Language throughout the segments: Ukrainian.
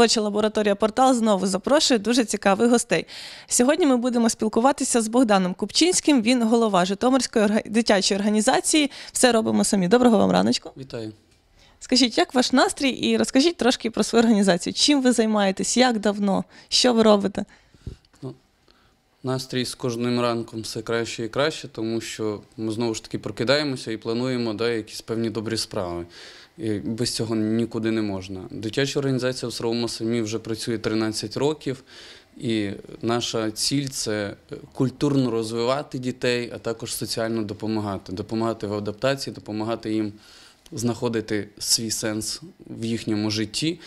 Творча лабораторія Портал знову запрошує дуже цікавих гостей. Сьогодні ми будемо спілкуватися з Богданом Купчинським. Він голова Житомирської дитячої організації. Все робимо самі. Доброго вам раночку. Вітаю. Скажіть, як ваш настрій? І розкажіть трошки про свою організацію. Чим ви займаєтесь? Як давно? Що ви робите? Ну, настрій з кожним ранком все краще і краще, тому що ми знову ж таки прокидаємося і плануємо да, якісь певні добрі справи без цього нікуди не можна. Дитяча організація в Сравому самі вже працює 13 років, і наша ціль це культурно розвивати дітей, а також соціально допомагати, допомагати в адаптації, допомагати їм знаходити свій сенс в їхньому житті.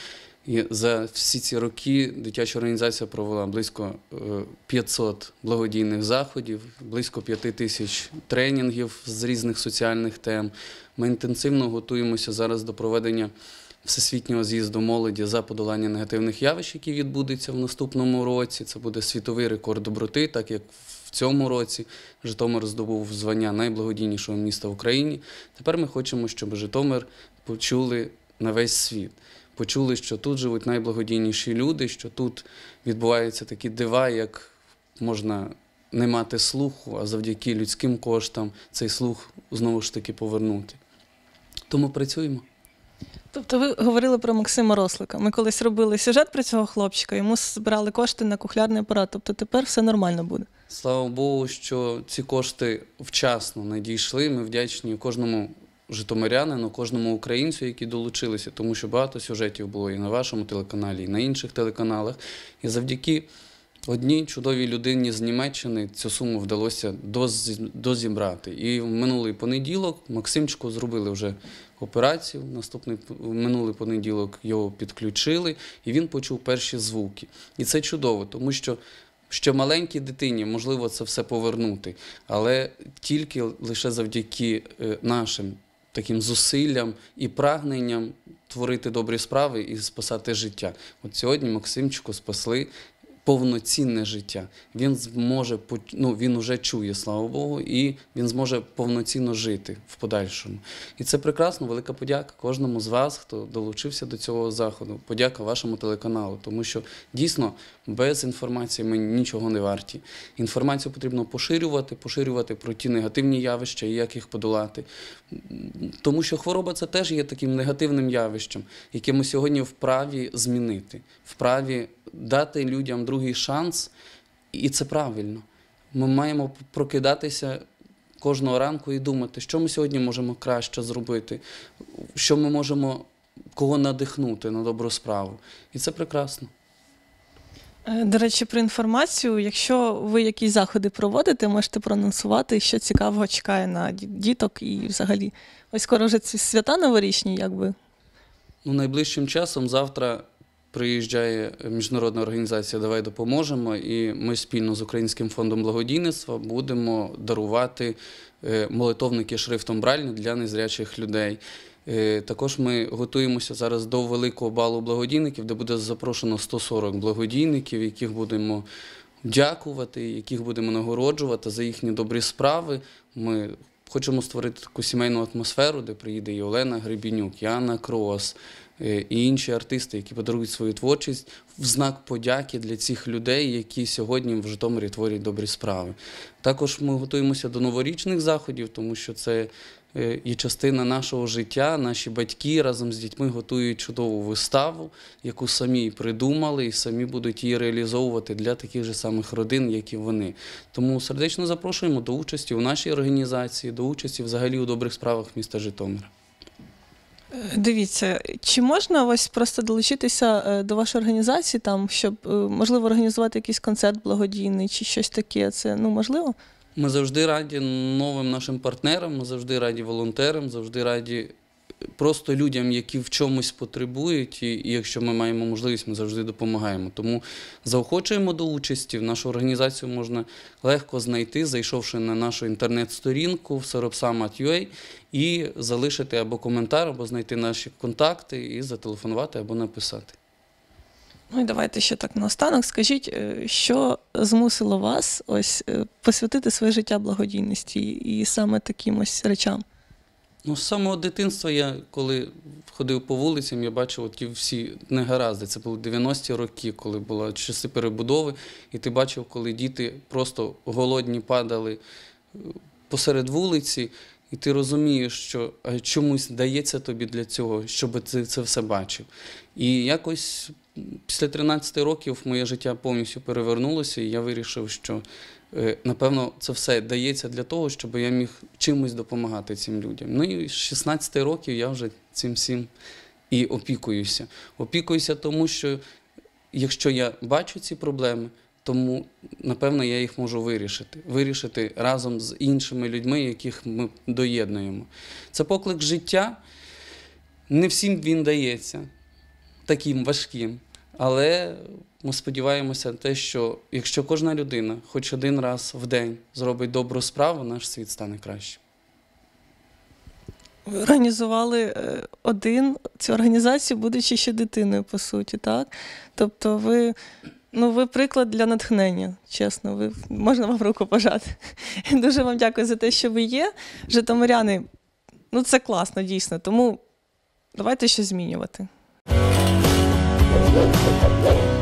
І за всі ці роки дитяча організація провела близько 500 е, благодійних заходів, близько 5 тисяч тренінгів з різних соціальних тем. Ми інтенсивно готуємося зараз до проведення всесвітнього з'їзду молоді за подолання негативних явищ, які відбудеться в наступному році. Це буде світовий рекорд доброти, так як в цьому році Житомир здобув звання найблагодійнішого міста в Україні. Тепер ми хочемо, щоб Житомир почули на весь світ почули, що тут живуть найблагодійніші люди, що тут відбуваються такі дива, як можна не мати слуху, а завдяки людським коштам цей слух знову ж таки повернути. Тому працюємо. Тобто ви говорили про Максима Рослика. Ми колись робили сюжет про цього хлопчика, йому збирали кошти на кухлярний апарат. Тобто тепер все нормально буде. Слава Богу, що ці кошти вчасно надійшли. Ми вдячні кожному житомирянину, кожному українцю, які долучилися, тому що багато сюжетів було і на вашому телеканалі, і на інших телеканалах. І завдяки одній чудовій людині з Німеччини цю суму вдалося дозібрати. І в минулий понеділок Максимчику зробили вже операцію. Наступний минулий понеділок його підключили, і він почув перші звуки. І це чудово, тому що. ще маленькій дитині можливо це все повернути, але тільки лише завдяки е, нашим таким зусиллям і прагненням творити добрі справи і спасати життя. От сьогодні Максимчику спасли повноцінне життя. Він зможе ну, він вже чує, слава Богу, і він зможе повноцінно жити в подальшому. І це прекрасно, велика подяка кожному з вас, хто долучився до цього заходу. Подяка вашому телеканалу, тому що дійсно без інформації ми нічого не варті. Інформацію потрібно поширювати, поширювати про ті негативні явища і як їх подолати. Тому що хвороба це теж є таким негативним явищем, яке ми сьогодні вправі змінити, вправі дати людям другий шанс, і це правильно. Ми маємо прокидатися кожного ранку і думати, що ми сьогодні можемо краще зробити, що ми можемо кого надихнути на добру справу. І це прекрасно. Е, до речі, про інформацію. Якщо ви якісь заходи проводите, можете проанонсувати, що цікавого чекає на діток і взагалі. Ось скоро вже свята новорічні, якби. Ну, найближчим часом завтра приїжджає міжнародна організація Давай допоможемо, і ми спільно з Українським фондом благодійництва будемо дарувати е, молитовники шрифтом Брайль для незрячих людей. Е, також ми готуємося зараз до великого балу благодійників, де буде запрошено 140 благодійників, яких будемо дякувати, яких будемо нагороджувати за їхні добрі справи. Ми Хочемо створити таку сімейну атмосферу, де приїде і Олена Гребінюк, Яна Крос е, і інші артисти, які подарують свою творчість в знак подяки для цих людей, які сьогодні в Житомирі творять добрі справи. Також ми готуємося до новорічних заходів, тому що це. Е, і частина нашого життя. Наші батьки разом з дітьми готують чудову виставу, яку самі придумали, і самі будуть її реалізовувати для таких же самих родин, як і вони. Тому сердечно запрошуємо до участі у нашій організації, до участі взагалі у добрих справах міста Житомира. Е, дивіться, чи можна ось просто долучитися е, до вашої організації, там щоб можливо організувати якийсь концерт благодійний чи щось таке? Це ну можливо? Ми завжди раді новим нашим партнерам, ми завжди раді волонтерам, завжди раді просто людям, які в чомусь потребують. І якщо ми маємо можливість, ми завжди допомагаємо. Тому заохочуємо до участі. В нашу організацію можна легко знайти, зайшовши на нашу інтернет-сторінку в soropsam.ua і залишити або коментар, або знайти наші контакти, і зателефонувати або написати. Ну і давайте ще так наостанок. Скажіть, е, що змусило вас ось е, посвятити своє життя благодійності і саме таким ось речам? Ну, з самого дитинства я коли ходив по вулицям, я бачив ті всі негаразди. Це були 90-ті роки, коли були часи перебудови, і ти бачив, коли діти просто голодні падали е, посеред вулиці, і ти розумієш, що чомусь дається тобі для цього, щоб ти це все бачив. І якось Після 13 років моє життя повністю перевернулося, і я вирішив, що е, напевно це все дається для того, щоб я міг чимось допомагати цим людям. Ну і з 16 років я вже цим всім і опікуюся. Опікуюся, тому що якщо я бачу ці проблеми, тому напевно я їх можу вирішити. Вирішити разом з іншими людьми, яких ми доєднуємо. Це поклик життя. Не всім він дається таким важким. Але ми сподіваємося, те, що якщо кожна людина хоч один раз в день зробить добру справу, наш світ стане кращим. Ви організували е, один цю організацію, будучи ще дитиною, по суті, так? Тобто, ви ну, ви приклад для натхнення, чесно, ви можна вам руку пожати. Дуже вам дякую за те, що ви є. Житомиряни, ну це класно, дійсно. Тому давайте щось змінювати. Thank you.